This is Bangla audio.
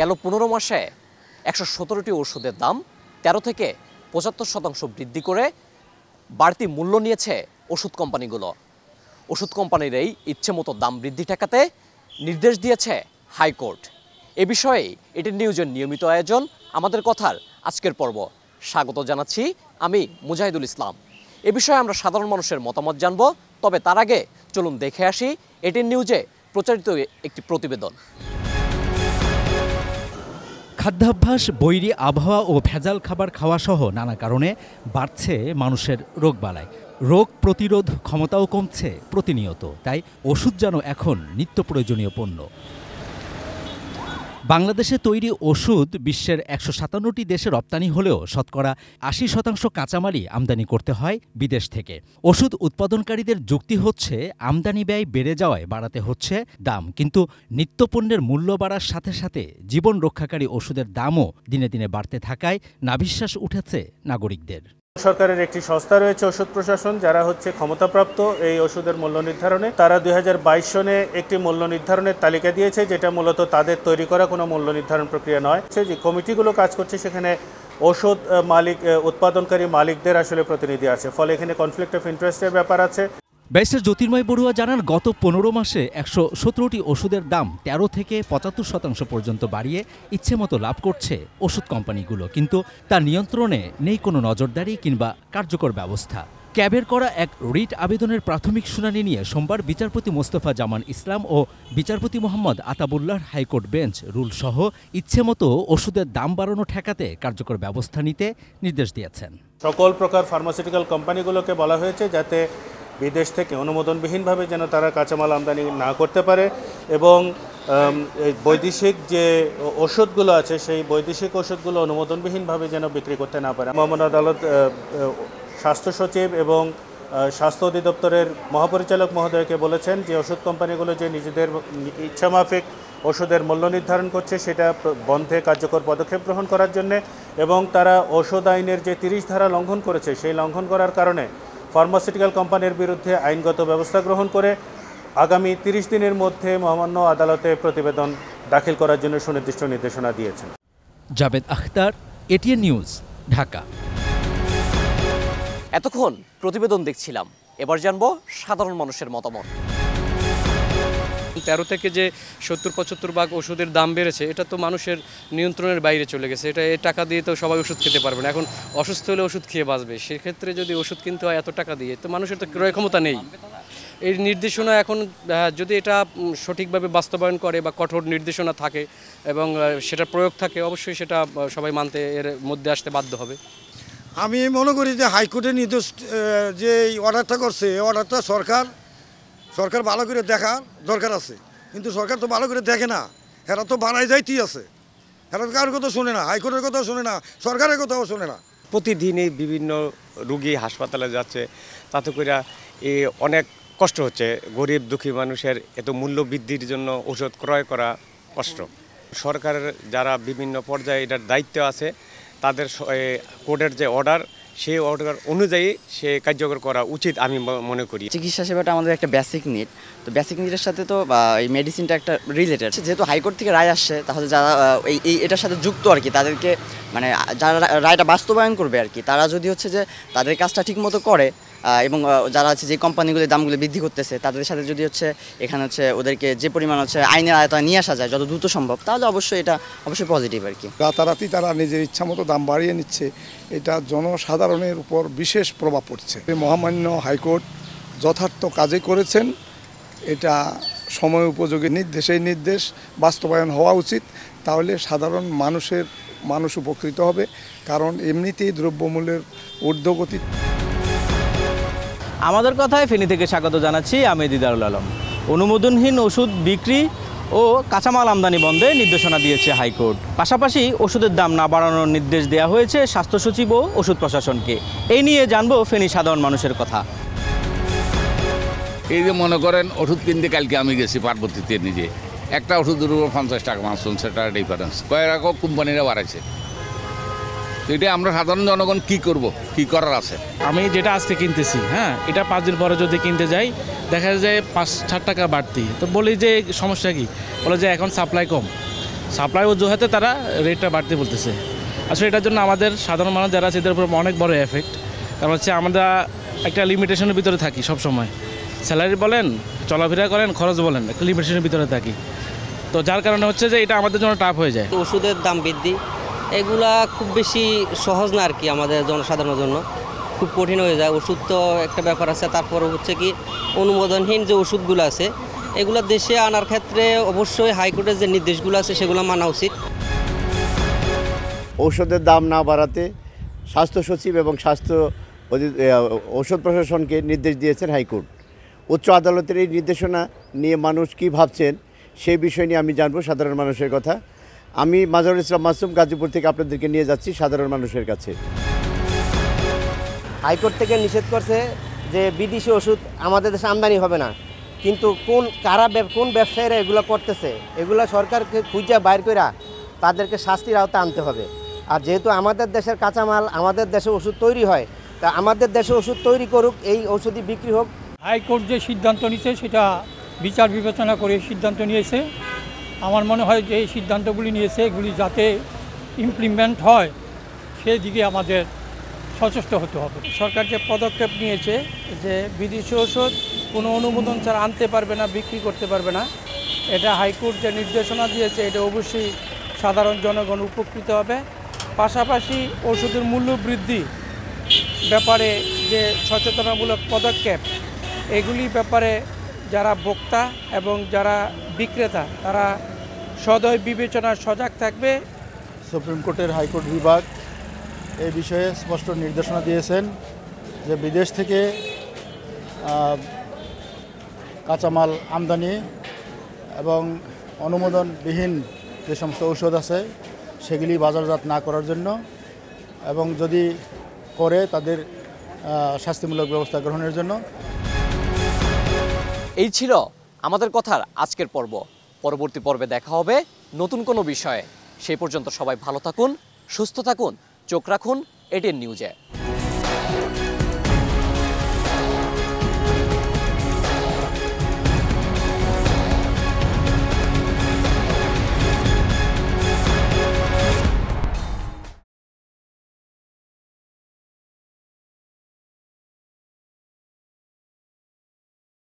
গেল পনেরো মাসে একশো সতেরোটি ওষুধের দাম ১৩ থেকে পঁচাত্তর শতাংশ বৃদ্ধি করে বাড়তি মূল্য নিয়েছে ওষুধ কোম্পানিগুলো ওষুধ কোম্পানির এই ইচ্ছে মতো দাম বৃদ্ধি ঠেকাতে নির্দেশ দিয়েছে হাইকোর্ট এ বিষয়ে এটি নিউজের নিয়মিত আয়োজন আমাদের কথার আজকের পর্ব স্বাগত জানাচ্ছি আমি মুজাহিদুল ইসলাম এ বিষয়ে আমরা সাধারণ মানুষের মতামত জানব তবে তার আগে চলুন দেখে আসি এটি নিউজে প্রচারিত একটি প্রতিবেদন খাদ্যাভ্যাস বৈরী আবহাওয়া ও ভেজাল খাবার খাওয়া সহ নানা কারণে বাড়ছে মানুষের রোগ বালায় রোগ প্রতিরোধ ক্ষমতাও কমছে প্রতিনিয়ত তাই ওষুধ যেন এখন নিত্য প্রয়োজনীয় পণ্য বাংলাদেশে তৈরি ওষুধ বিশ্বের একশো সাতান্নটি দেশে রপ্তানি হলেও শতকরা আশি শতাংশ কাঁচামালই আমদানি করতে হয় বিদেশ থেকে ওষুধ উৎপাদনকারীদের যুক্তি হচ্ছে আমদানি ব্যয় বেড়ে যাওয়ায় বাড়াতে হচ্ছে দাম কিন্তু নিত্যপণ্যের মূল্য বাড়ার সাথে সাথে জীবন রক্ষাকারী ওষুধের দামও দিনে দিনে বাড়তে থাকায় নাভিশ্বাস উঠেছে নাগরিকদের সরকারের একটি সংস্থা রয়েছে ওষুধ প্রশাসন যারা হচ্ছে ক্ষমতাপ্রাপ্ত এই ওষুধের মূল্য নির্ধারণে তারা দুই সনে একটি মূল্য নির্ধারণের তালিকা দিয়েছে যেটা মূলত তাদের তৈরি করা কোনো মূল্য নির্ধারণ প্রক্রিয়া নয় যে কমিটিগুলো কাজ করছে সেখানে ওষুধ মালিক উৎপাদনকারী মালিকদের আসলে প্রতিনিধি আছে ফলে এখানে কনফ্লিক্ট অফ ইন্টারেস্টের ব্যাপার আছে ব্যারিস্টার জ্যোতির্ময় বড়ুয়া জানান গত পনেরো মাসে একশো সতেরোটি ওষুধের দাম ১৩ থেকে পঁচাত্তর শতাংশ পর্যন্ত বাড়িয়ে ইচ্ছেমতো লাভ করছে ওষুধ কোম্পানিগুলো কিন্তু তার নিয়ন্ত্রণে নেই কোনো নজরদারি কিংবা কার্যকর ব্যবস্থা ক্যাবের করা এক রিট আবেদনের প্রাথমিক শুনানি নিয়ে সোমবার বিচারপতি মোস্তফা জামান ইসলাম ও বিচারপতি মোহাম্মদ আতাবুল্লাহর হাইকোর্ট বেঞ্চ রুলসহ ইচ্ছেমতো ওষুধের দাম বাড়ানো ঠেকাতে কার্যকর ব্যবস্থা নিতে নির্দেশ দিয়েছেন সকল প্রকার ফার্মাসিউটিক্যাল কোম্পানিগুলোকে বলা হয়েছে যাতে বিদেশ থেকে অনুমোদনবিহীনভাবে যেন তারা কাঁচামাল আমদানি না করতে পারে এবং বৈদেশিক যে ওষুধগুলো আছে সেই বৈদেশিক ওষুধগুলো অনুমোদনবিহীনভাবে যেন বিক্রি করতে না পারে মোহাম্মদ আদালত স্বাস্থ্য সচিব এবং স্বাস্থ্য অধিদপ্তরের মহাপরিচালক মহোদয়কে বলেছেন যে ওষুধ কোম্পানিগুলো যে নিজেদের ইচ্ছামাফিক ওষুধের মূল্য নির্ধারণ করছে সেটা বন্ধে কার্যকর পদক্ষেপ গ্রহণ করার জন্যে এবং তারা ওষুধ আইনের যে তিরিশ ধারা লঙ্ঘন করেছে সেই লঙ্ঘন করার কারণে ফার্মাসিউটিক্যাল কোম্পানির বিরুদ্ধে আইনগত ব্যবস্থা গ্রহণ করে আগামী তিরিশ দিনের মধ্যে মহামান্য আদালতে প্রতিবেদন দাখিল করার জন্য সুনির্দিষ্ট নির্দেশনা দিয়েছেন জাবেদ আখতার এটিএন নিউজ ঢাকা এতক্ষণ প্রতিবেদন দেখছিলাম এবার জানব সাধারণ মানুষের মতামত তেরো থেকে যে সত্তর পঁচাত্তর ভাগ ওষুধের দাম বেড়েছে এটা তো মানুষের নিয়ন্ত্রণের বাইরে চলে গেছে এটা এ টাকা দিয়ে তো সবাই ওষুধ খেতে পারবে না এখন অসুস্থ হলে ওষুধ খেয়ে বাঁচবে সেক্ষেত্রে যদি ওষুধ কিনতে হয় এত টাকা দিয়ে তো মানুষের তো ক্রয় ক্ষমতা নেই এই নির্দেশনা এখন যদি এটা সঠিকভাবে বাস্তবায়ন করে বা কঠোর নির্দেশনা থাকে এবং সেটা প্রয়োগ থাকে অবশ্যই সেটা সবাই মানতে এর মধ্যে আসতে বাধ্য হবে আমি মনে করি যে হাইকোর্টের নির্দেশ যে অর্ডারটা করছে এই অর্ডারটা সরকার সরকার ভালো করে দেখা দরকার আছে কিন্তু সরকার তো ভালো করে দেখে না এরা তো বানায় যাইতেই আছে এরা কারোর কথা শোনে না হাইকোর্টের কথাও শোনে না সরকারের কথাও শোনে না প্রতিদিনই বিভিন্ন রুগী হাসপাতালে যাচ্ছে তাতে করে এ অনেক কষ্ট হচ্ছে গরিব দুঃখী মানুষের এত মূল্য বৃদ্ধির জন্য ওষুধ ক্রয় করা কষ্ট সরকারের যারা বিভিন্ন পর্যায়ে এটার দায়িত্ব আছে তাদের কোর্টের যে অর্ডার সে অর্ডার অনুযায়ী সে কার্যকর করা উচিত আমি মনে করি চিকিৎসা সেবাটা আমাদের একটা বেসিক নিড তো বেসিক নিডের সাথে তো এই মেডিসিনটা একটা রিলেটেড যেহেতু হাইকোর্ট থেকে রায় আসছে তাহলে যারা এই এটার সাথে যুক্ত আর কি তাদেরকে মানে যারা রায়টা বাস্তবায়ন করবে আর কি তারা যদি হচ্ছে যে তাদের কাজটা ঠিকমতো করে এবং যারা হচ্ছে যে কোম্পানিগুলি দামগুলি বৃদ্ধি করতেছে তাদের সাথে যদি হচ্ছে এখানে হচ্ছে ওদেরকে যে পরিমাণ হচ্ছে আইনের আয়তায় নিয়ে আসা যায় যত দ্রুত সম্ভব তাহলে অবশ্যই এটা অবশ্যই পজিটিভ আর কি রাতারাতি তারা নিজের ইচ্ছা মতো দাম বাড়িয়ে নিচ্ছে এটা জনসাধারণের উপর বিশেষ প্রভাব পড়ছে মহামান্য হাইকোর্ট যথার্থ কাজে করেছেন এটা সময় উপযোগী নির্দেশেই নির্দেশ বাস্তবায়ন হওয়া উচিত তাহলে সাধারণ মানুষের মানুষ উপকৃত হবে কারণ এমনিতেই দ্রব্যমূল্যের ঊর্ধ্বগতি আমাদের কথায় ফেনী থেকে স্বাগত জানাচ্ছি আমি দিদারুল আলম অনুমোদনহীন ওষুধ বিক্রি ও কাঁচামাল আমদানি বন্ধে নির্দেশনা দিয়েছে হাইকোর্ট পাশাপাশি ওষুধের দাম না বাড়ানোর নির্দেশ দেওয়া হয়েছে স্বাস্থ্য সচিব ও ওষুধ প্রশাসনকে এই নিয়ে জানবো ফেনী সাধারণ মানুষের কথা এই যে মনে করেন ওষুধ কিনতে কালকে আমি গেছি পার্বতীতে নিজে একটা ওষুধ উপর পঞ্চাশ টাকা মাছ সেটা ডিফারেন্স কয়েক কোম্পানিরা বাড়াইছে এটা আমরা সাধারণ জনগণ কি করব কি করার আছে আমি যেটা আজকে কিনতেছি হ্যাঁ এটা পাঁচ দিন পরে যদি কিনতে যাই দেখা যায় পাঁচ ষাট টাকা বাড়তি তো বলি যে সমস্যা কি বলে যে এখন সাপ্লাই কম সাপ্লাই অজুহাতে তারা রেটটা বাড়তি বলতেছে আসলে এটার জন্য আমাদের সাধারণ মানুষ যারা আছে এদের উপর অনেক বড় এফেক্ট কারণ হচ্ছে আমরা একটা লিমিটেশনের ভিতরে থাকি সব সময় স্যালারি বলেন চলাফেরা করেন খরচ বলেন একটা লিমিটেশনের ভিতরে থাকি তো যার কারণে হচ্ছে যে এটা আমাদের জন্য টাফ হয়ে যায় ওষুধের দাম বৃদ্ধি এগুলা খুব বেশি সহজ না আর কি আমাদের জনসাধারণের জন্য খুব কঠিন হয়ে যায় ওষুধ তো একটা ব্যাপার আছে তারপর হচ্ছে কি অনুমোদনহীন যে ওষুধগুলো আছে এগুলো দেশে আনার ক্ষেত্রে অবশ্যই হাইকোর্টের যে নির্দেশগুলো আছে সেগুলো মানা উচিত ঔষধের দাম না বাড়াতে স্বাস্থ্য সচিব এবং স্বাস্থ্য ঔষধ প্রশাসনকে নির্দেশ দিয়েছেন হাইকোর্ট উচ্চ আদালতের এই নির্দেশনা নিয়ে মানুষ কি ভাবছেন সেই বিষয় নিয়ে আমি জানবো সাধারণ মানুষের কথা আমি মাজারুল ইসলাম মাসুম গাজীপুর থেকে আপনাদেরকে নিয়ে যাচ্ছি সাধারণ মানুষের কাছে হাইকোর্ট থেকে নিষেধ করছে যে বিদেশি ওষুধ আমাদের দেশে আমদানি হবে না কিন্তু কোন কারা কোন ব্যবসায়ীরা এগুলো করতেছে এগুলো সরকারকে খুঁজে বাইর করে তাদেরকে শাস্তির আওতা আনতে হবে আর যেহেতু আমাদের দেশের কাঁচামাল আমাদের দেশে ওষুধ তৈরি হয় তা আমাদের দেশে ওষুধ তৈরি করুক এই ওষুধই বিক্রি হোক হাইকোর্ট যে সিদ্ধান্ত নিচ্ছে সেটা বিচার বিবেচনা করে সিদ্ধান্ত নিয়েছে আমার মনে হয় যে এই সিদ্ধান্তগুলি নিয়েছে এগুলি যাতে ইমপ্লিমেন্ট হয় সেদিকে আমাদের সচেষ্ট হতে হবে সরকার যে পদক্ষেপ নিয়েছে যে বিদেশি ওষুধ কোনো অনুমোদন ছাড়া আনতে পারবে না বিক্রি করতে পারবে না এটা হাইকোর্ট যে নির্দেশনা দিয়েছে এটা অবশ্যই সাধারণ জনগণ উপকৃত হবে পাশাপাশি ওষুধের মূল্য বৃদ্ধি ব্যাপারে যে সচেতনামূলক পদক্ষেপ এগুলি ব্যাপারে যারা বক্তা এবং যারা বিক্রেতা তারা সদয় বিবেচনা সজাগ থাকবে সুপ্রিম কোর্টের হাইকোর্ট বিভাগ এই বিষয়ে স্পষ্ট নির্দেশনা দিয়েছেন যে বিদেশ থেকে কাঁচামাল আমদানি এবং অনুমোদনবিহীন যে সমস্ত ঔষধ আছে সেগুলি বাজারজাত না করার জন্য এবং যদি করে তাদের শাস্তিমূলক ব্যবস্থা গ্রহণের জন্য এই ছিল আমাদের কথার আজকের পর্ব পরবর্তী পর্বে দেখা হবে নতুন কোনো বিষয়ে সেই পর্যন্ত সবাই ভালো থাকুন সুস্থ থাকুন চোখ রাখুন এটির নিউজে